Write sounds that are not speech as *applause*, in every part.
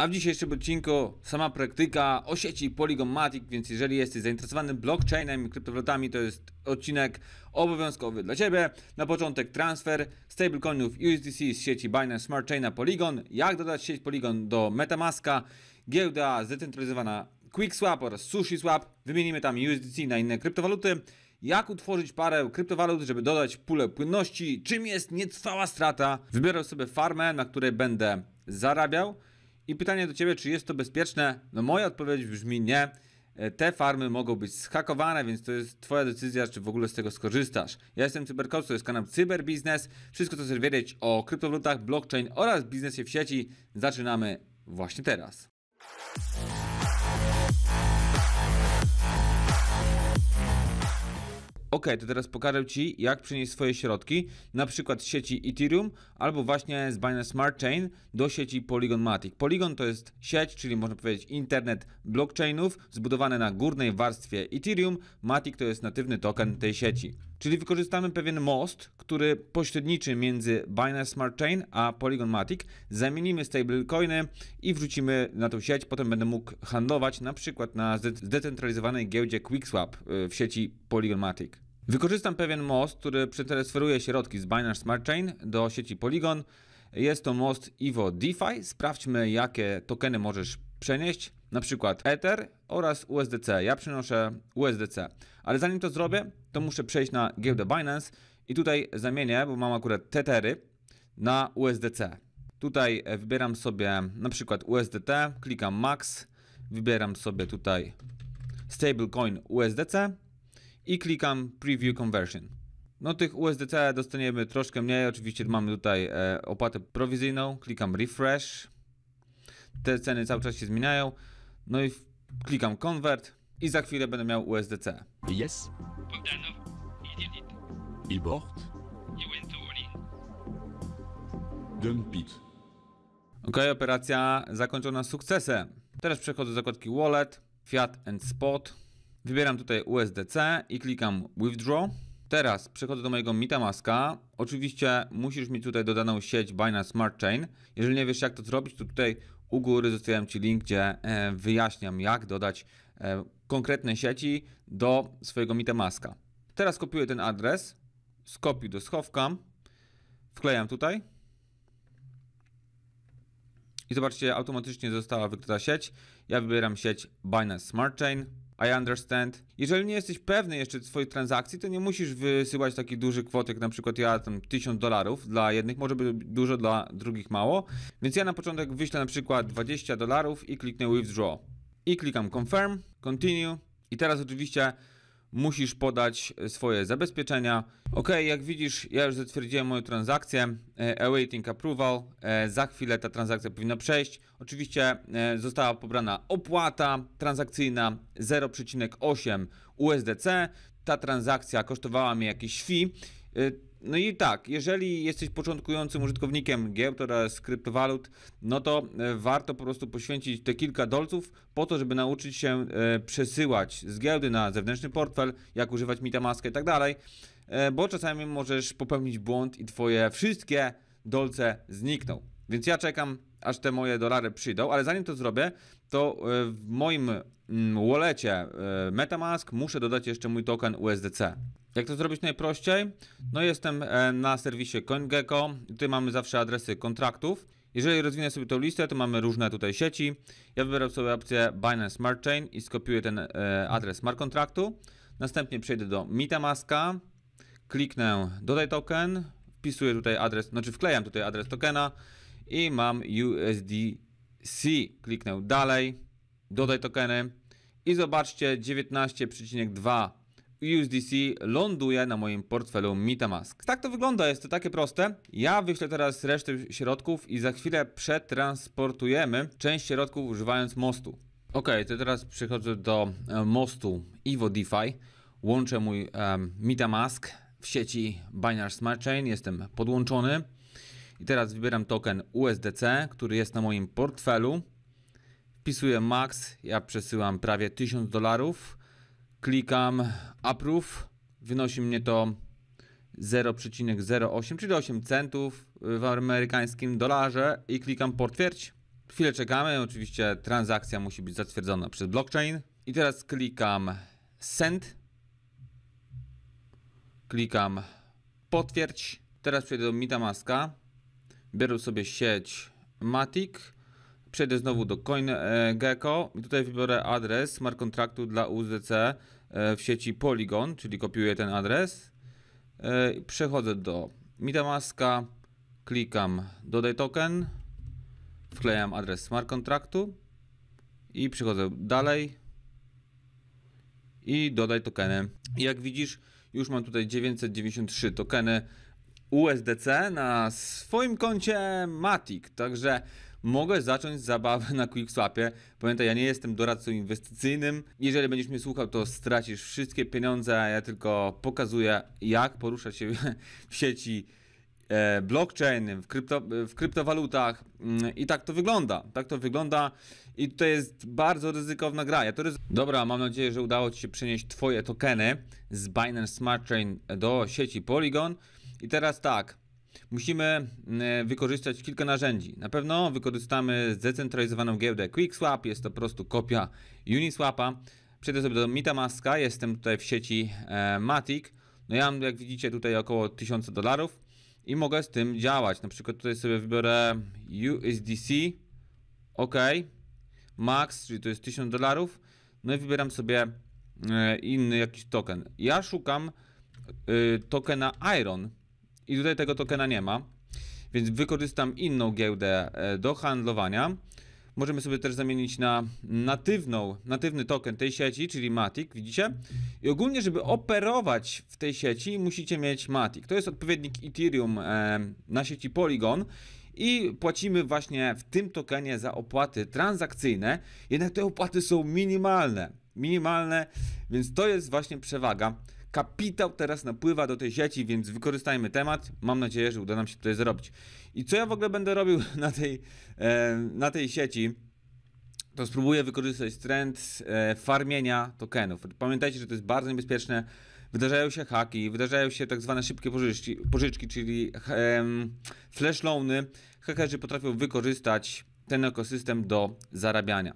A w dzisiejszym odcinku sama praktyka o sieci Polygon Matic, więc jeżeli jesteś zainteresowany blockchainem i kryptowalutami, to jest odcinek obowiązkowy dla Ciebie. Na początek transfer stablecoinów USDC z sieci Binance Smart Chain na Polygon, jak dodać sieć Polygon do Metamaska, giełda zdecentralizowana QuickSwap oraz SushiSwap, wymienimy tam USDC na inne kryptowaluty, jak utworzyć parę kryptowalut, żeby dodać pulę płynności, czym jest niecwała strata, wybieram sobie farmę, na której będę zarabiał, i pytanie do Ciebie, czy jest to bezpieczne? No moja odpowiedź brzmi nie. E, te farmy mogą być zhakowane, więc to jest Twoja decyzja, czy w ogóle z tego skorzystasz. Ja jestem Cyberkops, to jest kanał Cyberbiznes. Wszystko, co chcesz wiedzieć o kryptowalutach, blockchain oraz biznesie w sieci, zaczynamy właśnie teraz. Ok, to teraz pokażę Ci, jak przenieść swoje środki, na przykład z sieci Ethereum albo właśnie z Binance Smart Chain do sieci Polygon Matic. Polygon to jest sieć, czyli można powiedzieć internet blockchainów zbudowany na górnej warstwie Ethereum. Matic to jest natywny token tej sieci. Czyli wykorzystamy pewien most, który pośredniczy między Binance Smart Chain a Polygonmatic. Zamienimy stablecoiny i wrzucimy na tą sieć. Potem będę mógł handlować na przykład na zdecentralizowanej giełdzie QuickSwap y, w sieci Polygonmatic. Wykorzystam pewien most, który przetransferuje środki z Binance Smart Chain do sieci Polygon. Jest to most Ivo DeFi. Sprawdźmy, jakie tokeny możesz przenieść, na przykład Ether oraz USDC. Ja przenoszę USDC, ale zanim to zrobię, to muszę przejść na giełdę Binance i tutaj zamienię, bo mam akurat Tethery, na USDC. Tutaj e, wybieram sobie na przykład USDT, klikam max, wybieram sobie tutaj stablecoin USDC i klikam preview conversion. No tych USDC dostaniemy troszkę mniej, oczywiście mamy tutaj e, opłatę prowizyjną, klikam refresh te ceny cały czas się zmieniają. No i klikam convert i za chwilę będę miał USDC. Yes. Bogdanow, he did went to all Ok, operacja zakończona sukcesem. Teraz przechodzę do zakładki Wallet, Fiat and Spot. Wybieram tutaj USDC i klikam Withdraw. Teraz przechodzę do mojego MetaMaska. Oczywiście musisz mieć tutaj dodaną sieć Binance Smart Chain. Jeżeli nie wiesz jak to zrobić, to tutaj u góry zostawiam Ci link, gdzie e, wyjaśniam, jak dodać e, konkretne sieci do swojego metamaska. Teraz kopiuję ten adres, skopiuję do schowka, wklejam tutaj. I zobaczcie, automatycznie została wykryta sieć. Ja wybieram sieć Binance Smart Chain. I understand. Jeżeli nie jesteś pewny jeszcze swojej transakcji, to nie musisz wysyłać takich dużych kwot, jak na przykład ja tam 1000 dolarów. Dla jednych może być dużo, dla drugich mało. Więc ja na początek wyślę na przykład 20 dolarów i kliknę withdraw. I klikam confirm, continue. I teraz oczywiście musisz podać e, swoje zabezpieczenia. Ok, jak widzisz, ja już zatwierdziłem moją transakcję, e, awaiting approval, e, za chwilę ta transakcja powinna przejść. Oczywiście została pobrana opłata transakcyjna 0,8 USDC, ta transakcja kosztowała mi jakieś fee, no i tak, jeżeli jesteś początkującym użytkownikiem giełd oraz kryptowalut, no to e, warto po prostu poświęcić te kilka dolców po to, żeby nauczyć się e, przesyłać z giełdy na zewnętrzny portfel, jak używać MetaMaska i tak dalej, e, bo czasami możesz popełnić błąd i twoje wszystkie dolce znikną. Więc ja czekam, aż te moje dolary przyjdą, ale zanim to zrobię, to w moim mm, wallecie MetaMask muszę dodać jeszcze mój token USDC. Jak to zrobić najprościej? No jestem e, na serwisie CoinGecko. Tutaj mamy zawsze adresy kontraktów. Jeżeli rozwinę sobie tą listę, to mamy różne tutaj sieci. Ja wybiorę sobie opcję Binance Smart Chain i skopiuję ten e, adres smart kontraktu. Następnie przejdę do MetaMaska, kliknę dodaj token, wpisuję tutaj adres, znaczy wklejam tutaj adres tokena i mam USDC. Kliknę dalej, dodaj tokeny i zobaczcie 19,2 USDC ląduje na moim portfelu MetaMask. Tak to wygląda, jest to takie proste. Ja wyślę teraz resztę środków i za chwilę przetransportujemy część środków używając mostu. Ok, to teraz przechodzę do e, mostu Ivo DeFi. Łączę mój um, MetaMask w sieci Binance Smart Chain, jestem podłączony. I teraz wybieram token USDC, który jest na moim portfelu. Wpisuję max, ja przesyłam prawie 1000 dolarów. Klikam approve, wynosi mnie to 0,08, czyli 8 centów w amerykańskim dolarze i klikam potwierdź. Chwilę czekamy, oczywiście transakcja musi być zatwierdzona przez blockchain. I teraz klikam send. Klikam potwierdź. Teraz przejdę do MetaMaska. Biorę sobie sieć Matic Przejdę znowu do CoinGecko e, i tutaj wybiorę adres smart kontraktu dla USDC e, w sieci Polygon, czyli kopiuję ten adres. E, przechodzę do MetaMaska, klikam dodaj token, wklejam adres smart kontraktu i przechodzę dalej i dodaj tokeny. Jak widzisz, już mam tutaj 993 tokeny USDC na swoim koncie Matic, także mogę zacząć zabawę na QuickSwapie. Pamiętaj, ja nie jestem doradcą inwestycyjnym. Jeżeli będziesz mnie słuchał, to stracisz wszystkie pieniądze, a ja tylko pokazuję, jak poruszać się *laughs* w sieci e, blockchain, w, krypto, w kryptowalutach mm, i tak to wygląda. Tak to wygląda i to jest bardzo ryzykowna gra. Ja to ryzy... Dobra, mam nadzieję, że udało Ci się przenieść Twoje tokeny z Binance Smart Chain do sieci Polygon. I teraz tak, musimy mm, e, wykorzystać kilka narzędzi. Na pewno wykorzystamy zdecentralizowaną giełdę QuickSwap, jest to po prostu kopia Uniswapa. Przejdę sobie do Metamaska, jestem tutaj w sieci e, Matic. No ja mam, jak widzicie, tutaj około 1000 dolarów i mogę z tym działać. Na przykład tutaj sobie wybiorę USDC, OK, Max, czyli to jest 1000 dolarów. No i wybieram sobie e, inny jakiś token. Ja szukam tokena Iron, i tutaj tego tokena nie ma, więc wykorzystam inną giełdę e, do handlowania. Możemy sobie też zamienić na natywną, natywny token tej sieci, czyli Matic, widzicie? I ogólnie, żeby operować w tej sieci, musicie mieć Matic. To jest odpowiednik Ethereum e, na sieci Polygon i płacimy właśnie w tym tokenie za opłaty transakcyjne, jednak te opłaty są minimalne. Minimalne, więc to jest właśnie przewaga Kapitał teraz napływa do tej sieci, więc wykorzystajmy temat. Mam nadzieję, że uda nam się tutaj zrobić. I co ja w ogóle będę robił *laughs* na tej, e, na tej sieci? to spróbuję wykorzystać trend e, farmienia tokenów. Pamiętajcie, że to jest bardzo niebezpieczne. Wydarzają się haki, wydarzają się tak zwane szybkie pożyczki, pożyczki czyli flash loany. Hakerzy potrafią wykorzystać ten ekosystem do zarabiania.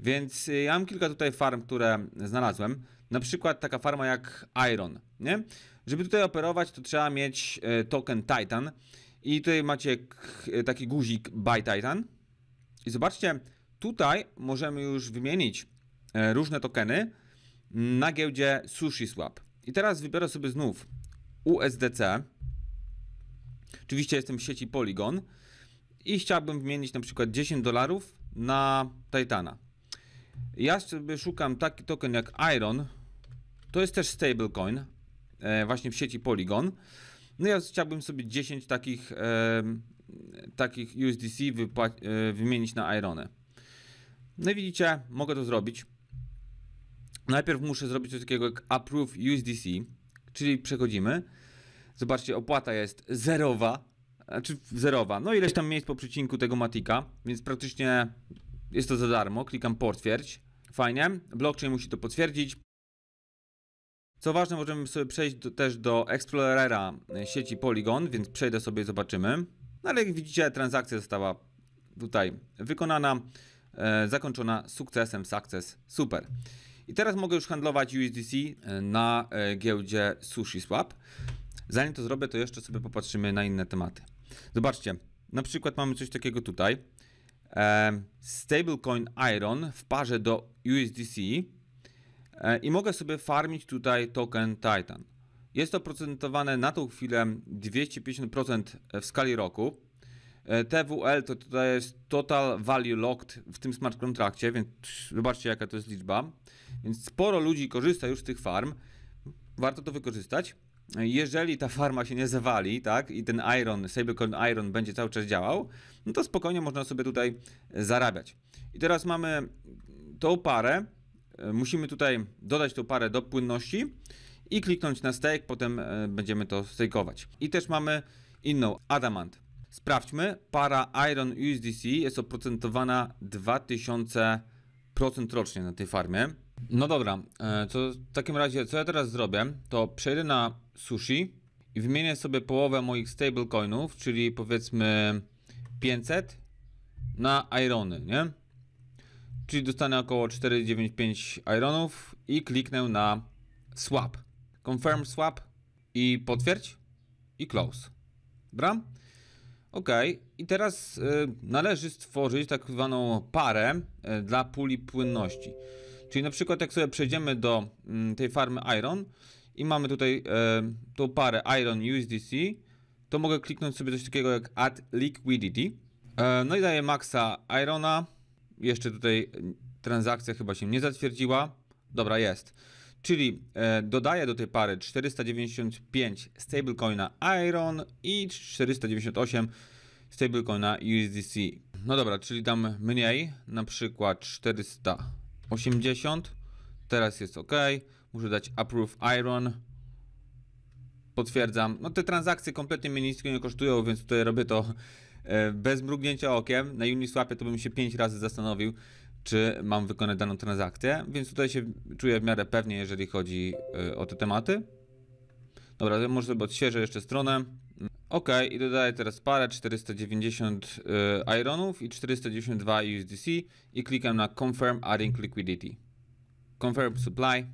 Więc e, ja mam kilka tutaj farm, które znalazłem. Na przykład taka farma jak Iron, nie? Żeby tutaj operować, to trzeba mieć e, token Titan. I tutaj macie e, taki guzik Buy Titan. I zobaczcie, tutaj możemy już wymienić e, różne tokeny na giełdzie Sushi Swap. I teraz wybiorę sobie znów USDC. Oczywiście jestem w sieci Polygon i chciałbym wymienić na przykład 10 dolarów na Titana. Ja sobie szukam taki token jak Iron, to jest też stablecoin, e, właśnie w sieci Polygon. No ja chciałbym sobie 10 takich, e, takich USDC e, wymienić na Irony. No i widzicie, mogę to zrobić. Najpierw muszę zrobić coś takiego jak approve USDC, czyli przechodzimy. Zobaczcie, opłata jest zerowa, znaczy zerowa. No ileś tam miejsc po przecinku tego Matika, więc praktycznie jest to za darmo. Klikam potwierdź. Fajnie, blockchain musi to potwierdzić. Co ważne, możemy sobie przejść do, też do Explorera e, sieci Polygon, więc przejdę sobie i zobaczymy. No ale jak widzicie, transakcja została tutaj wykonana, e, zakończona sukcesem, sukces, super. I teraz mogę już handlować USDC e, na e, giełdzie SushiSwap. Zanim to zrobię, to jeszcze sobie popatrzymy na inne tematy. Zobaczcie, na przykład mamy coś takiego tutaj. Stablecoin Iron w parze do USDC E, i mogę sobie farmić tutaj token Titan. Jest to procentowane na tą chwilę 250% w skali roku. E, TWL to tutaj jest Total Value Locked w tym smart kontrakcie, więc zobaczcie jaka to jest liczba. Więc sporo ludzi korzysta już z tych farm. Warto to wykorzystać. E, jeżeli ta farma się nie zawali, tak, i ten Iron, Stablecoin Iron będzie cały czas działał, no to spokojnie można sobie tutaj zarabiać. I teraz mamy tą parę, E, musimy tutaj dodać tą parę do płynności i kliknąć na stake, potem e, będziemy to stakeować. I też mamy inną, Adamant. Sprawdźmy, para Iron USDC jest oprocentowana 2000% rocznie na tej farmie. No dobra, e, to w takim razie co ja teraz zrobię, to przejdę na sushi i wymienię sobie połowę moich stablecoinów, czyli powiedzmy 500 na irony, nie? czyli dostanę około 495 ironów i kliknę na swap. Confirm swap i potwierdź i close. Dobra? Ok, i teraz y, należy stworzyć tak zwaną parę y, dla puli płynności. Czyli na przykład jak sobie przejdziemy do y, tej farmy Iron i mamy tutaj y, tą parę Iron USDC, to mogę kliknąć sobie coś takiego jak Add Liquidity. Y, no i daję maksa Irona, jeszcze tutaj transakcja chyba się nie zatwierdziła. Dobra, jest. Czyli e, dodaję do tej pary 495 stablecoina Iron i 498 stablecoina USDC. No dobra, czyli tam mniej, na przykład 480. Teraz jest OK. Muszę dać approve Iron. Potwierdzam. No te transakcje kompletnie mnie nic nie kosztują, więc tutaj robię to E, bez mrugnięcia okiem. Na Uniswapie to bym się pięć razy zastanowił, czy mam wykonać daną transakcję, więc tutaj się czuję w miarę pewnie, jeżeli chodzi e, o te tematy. Dobra, to może sobie odświeżę jeszcze stronę. Ok, i dodaję teraz parę 490 y, e, ironów i 492 USDC i klikam na confirm adding liquidity. Confirm supply.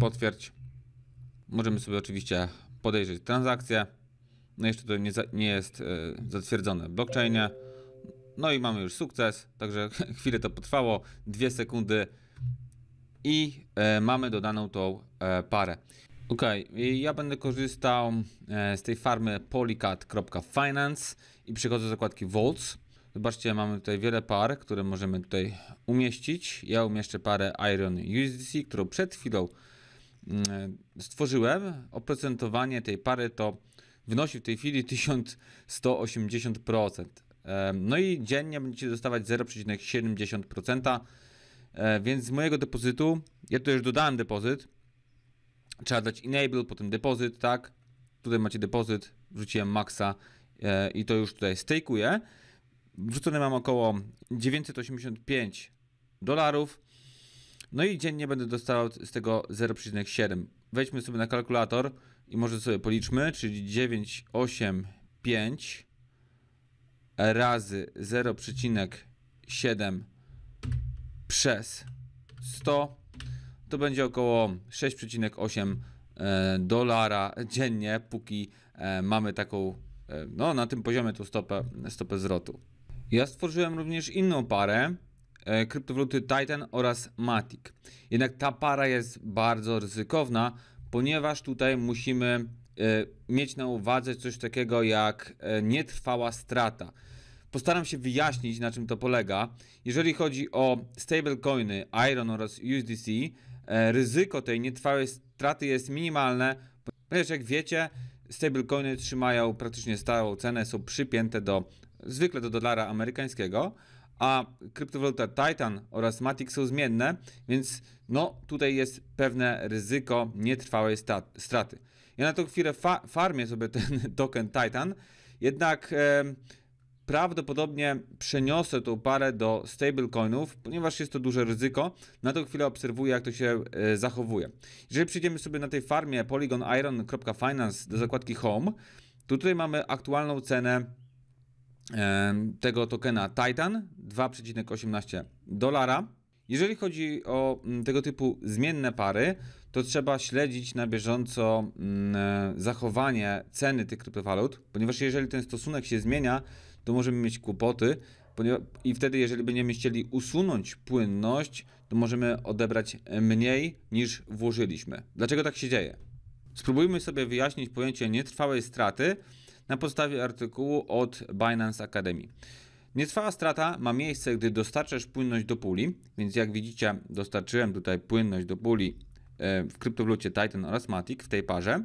Potwierdź. Możemy sobie oczywiście podejrzeć transakcję no jeszcze to nie, za, nie jest e, zatwierdzone w blockchainie. No i mamy już sukces, także *laughs* chwilę to potrwało, dwie sekundy i e, mamy dodaną tą e, parę. Ok, ja będę korzystał e, z tej farmy polycat.finance i przychodzę do zakładki Volts. Zobaczcie, mamy tutaj wiele par, które możemy tutaj umieścić. Ja umieszczę parę Iron USDC, którą przed chwilą mm, e, stworzyłem. Oprocentowanie tej pary to wynosi w tej chwili 1180%. No i dziennie będziecie dostawać 0,70%, e, więc z mojego depozytu, ja tu już dodałem depozyt, trzeba dać enable, potem depozyt, tak? Tutaj macie depozyt, wrzuciłem maxa e, i to już tutaj stake'uję. Wrzucone mam około 985 dolarów. No i dziennie będę dostawał z tego 0,7. Wejdźmy sobie na kalkulator i może sobie policzmy, czyli 985 razy 0,7 przez 100 to będzie około 6,8 e, dolara dziennie, póki e, mamy taką, e, no na tym poziomie tą stopę, stopę zwrotu. Ja stworzyłem również inną parę, kryptowaluty Titan oraz Matic. Jednak ta para jest bardzo ryzykowna, ponieważ tutaj musimy e, mieć na uwadze coś takiego jak e, nietrwała strata. Postaram się wyjaśnić, na czym to polega. Jeżeli chodzi o stablecoiny Iron oraz USDC, e, ryzyko tej nietrwałej straty jest minimalne, ponieważ jak wiecie, stablecoiny trzymają praktycznie stałą cenę, są przypięte do zwykle do dolara amerykańskiego a kryptowaluta Titan oraz Matic są zmienne, więc no tutaj jest pewne ryzyko nietrwałej straty. Ja na tą chwilę fa farmię sobie ten *laughs* token Titan, jednak e, prawdopodobnie przeniosę tą parę do stablecoinów, ponieważ jest to duże ryzyko. Na tą chwilę obserwuję, jak to się e, zachowuje. Jeżeli przyjdziemy sobie na tej farmie polygoniron.finance do zakładki Home, to tutaj mamy aktualną cenę tego tokena Titan 2,18 dolara. Jeżeli chodzi o mm, tego typu zmienne pary, to trzeba śledzić na bieżąco mm, e, zachowanie ceny tych kryptowalut, ponieważ jeżeli ten stosunek się zmienia, to możemy mieć kłopoty i wtedy, jeżeli będziemy chcieli usunąć płynność, to możemy odebrać mniej niż włożyliśmy. Dlaczego tak się dzieje? Spróbujmy sobie wyjaśnić pojęcie nietrwałej straty na podstawie artykułu od Binance Academy. Nietrwała strata ma miejsce, gdy dostarczasz płynność do puli, więc jak widzicie, dostarczyłem tutaj płynność do puli e, w kryptowalucie Titan oraz Matic w tej parze,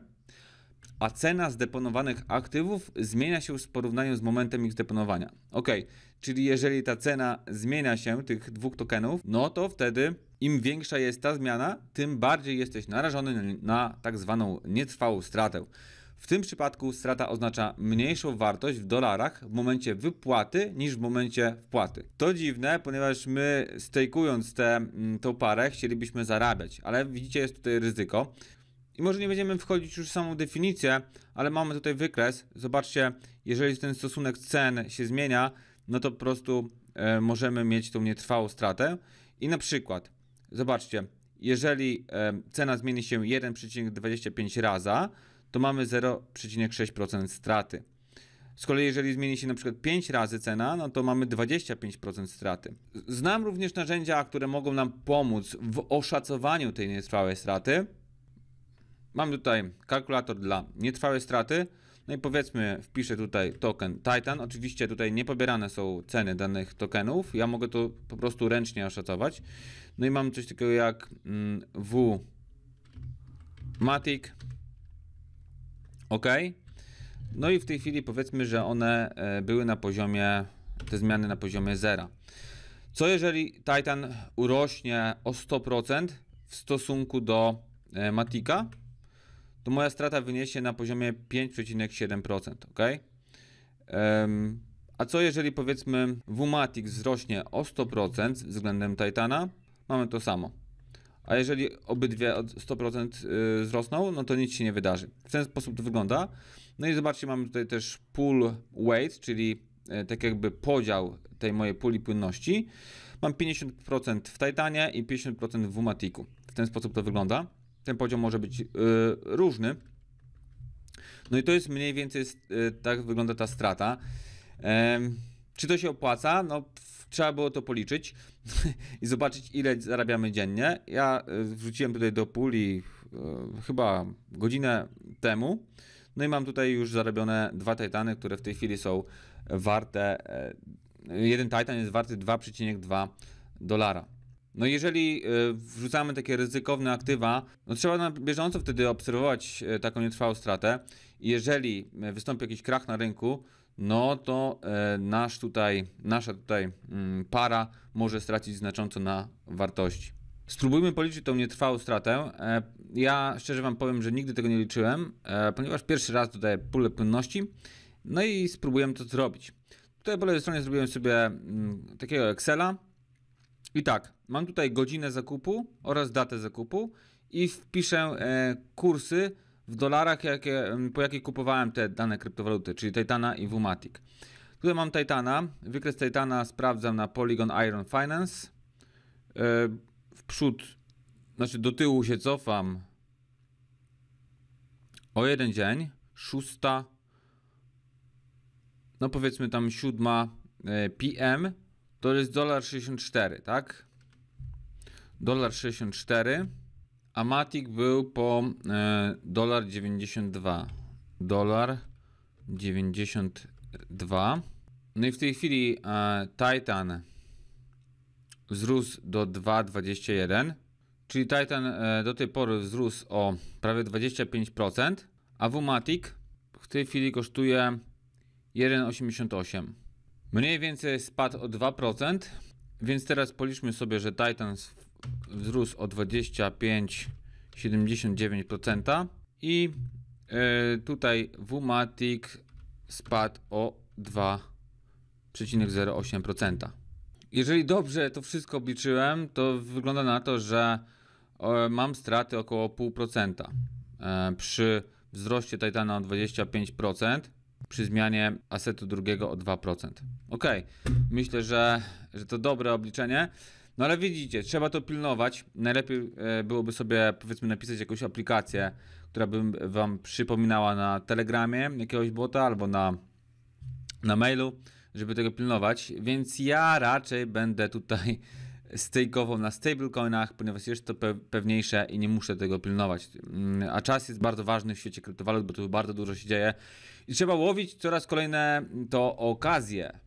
a cena zdeponowanych aktywów zmienia się w porównaniu z momentem ich zdeponowania. Ok, czyli jeżeli ta cena zmienia się tych dwóch tokenów, no to wtedy im większa jest ta zmiana, tym bardziej jesteś narażony na tak zwaną nietrwałą stratę. W tym przypadku strata oznacza mniejszą wartość w dolarach w momencie wypłaty niż w momencie wpłaty. To dziwne, ponieważ my stejkując tę mm, parę chcielibyśmy zarabiać, ale widzicie jest tutaj ryzyko. I może nie będziemy wchodzić już w samą definicję, ale mamy tutaj wykres. Zobaczcie, jeżeli ten stosunek cen się zmienia, no to po prostu e, możemy mieć tą nietrwałą stratę. I na przykład, zobaczcie, jeżeli e, cena zmieni się 1,25 raza, to mamy 0,6% straty. Z kolei, jeżeli zmieni się na przykład 5 razy cena, no to mamy 25% straty. Znam również narzędzia, które mogą nam pomóc w oszacowaniu tej nietrwałej straty. Mam tutaj kalkulator dla nietrwałej straty. No i powiedzmy, wpiszę tutaj token Titan. Oczywiście tutaj nie pobierane są ceny danych tokenów. Ja mogę to po prostu ręcznie oszacować. No i mam coś takiego jak mm, W Matic Ok. No i w tej chwili powiedzmy, że one e, były na poziomie, te zmiany na poziomie zera. Co jeżeli Titan urośnie o 100% w stosunku do e, Matika? To moja strata wyniesie na poziomie 5,7%, ok? a co jeżeli powiedzmy WMATIC wzrośnie o 100% względem Titana? Mamy to samo a jeżeli obydwie od 100% y, wzrosną, no to nic się nie wydarzy. W ten sposób to wygląda. No i zobaczcie, mamy tutaj też pool weight, czyli y, tak jakby podział tej mojej puli płynności. Mam 50% w Titanie i 50% w Umatiku. W ten sposób to wygląda. Ten podział może być yy, różny. No i to jest mniej więcej, yy, tak wygląda ta strata. Yy, czy to się opłaca? No trzeba było to policzyć *laughs* i zobaczyć, ile zarabiamy dziennie. Ja e, wrzuciłem tutaj do puli e, chyba godzinę temu. No i mam tutaj już zarobione dwa Titany, które w tej chwili są warte. E, jeden Titan jest warty 2,2 dolara. No jeżeli wrzucamy takie ryzykowne aktywa, no trzeba na bieżąco wtedy obserwować taką nietrwałą stratę. Jeżeli wystąpi jakiś krach na rynku, no to e, nasz tutaj, nasza tutaj mm, para może stracić znacząco na wartości. Spróbujmy policzyć tą nietrwałą stratę. E, ja szczerze Wam powiem, że nigdy tego nie liczyłem, e, ponieważ pierwszy raz dodaję pulę płynności, no i spróbujemy to zrobić. Tutaj po lewej stronie zrobiłem sobie mm, takiego Excela. I tak, mam tutaj godzinę zakupu oraz datę zakupu i wpiszę kursy w dolarach, jakie, po jakich kupowałem te dane kryptowaluty, czyli Titana i Wumatic. Tutaj mam Titana, wykres Titana sprawdzam na Polygon Iron Finance. E, w przód, znaczy do tyłu się cofam o jeden dzień, szósta, no powiedzmy tam siódma e, PM, to jest dolar 64, tak? Dolar 64 a Matic był po e, dolar 92. Dolar 92. No i w tej chwili e, Titan wzrósł do 2,21, czyli Titan e, do tej pory wzrósł o prawie 25%, a Wumatic w tej chwili kosztuje 1,88. Mniej więcej spadł o 2%, więc teraz policzmy sobie, że Titan wzrósł o 25,79% i e, tutaj Vumatic spadł o 2,08%. Jeżeli dobrze to wszystko obliczyłem, to wygląda na to, że e, mam straty około 0,5% e, przy wzroście Titana o 25%, przy zmianie asetu drugiego o 2%. Ok, myślę, że, że to dobre obliczenie. No ale widzicie, trzeba to pilnować. Najlepiej e, byłoby sobie powiedzmy napisać jakąś aplikację, która by wam przypominała na Telegramie jakiegoś bota albo na, na mailu, żeby tego pilnować. Więc ja raczej będę tutaj *laughs* stake'ową na stablecoinach, ponieważ jest to pe pewniejsze i nie muszę tego pilnować. Mm, a czas jest bardzo ważny w świecie kryptowalut, bo tu bardzo dużo się dzieje i trzeba łowić coraz kolejne to okazje.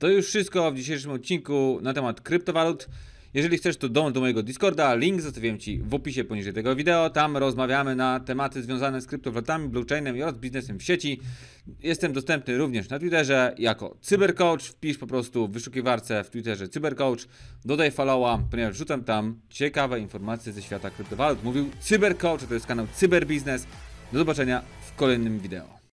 To już wszystko w dzisiejszym odcinku na temat kryptowalut. Jeżeli chcesz, to dołącz do mojego Discorda, link zostawiłem Ci w opisie poniżej tego wideo. Tam rozmawiamy na tematy związane z kryptowalutami, blockchainem oraz biznesem w sieci. Jestem dostępny również na Twitterze jako CyberCoach. Wpisz po prostu w wyszukiwarce w Twitterze CyberCoach, dodaj followa, ponieważ rzucam tam ciekawe informacje ze świata kryptowalut. Mówił CyberCoach, to jest kanał Cyberbiznes. Do zobaczenia w kolejnym wideo.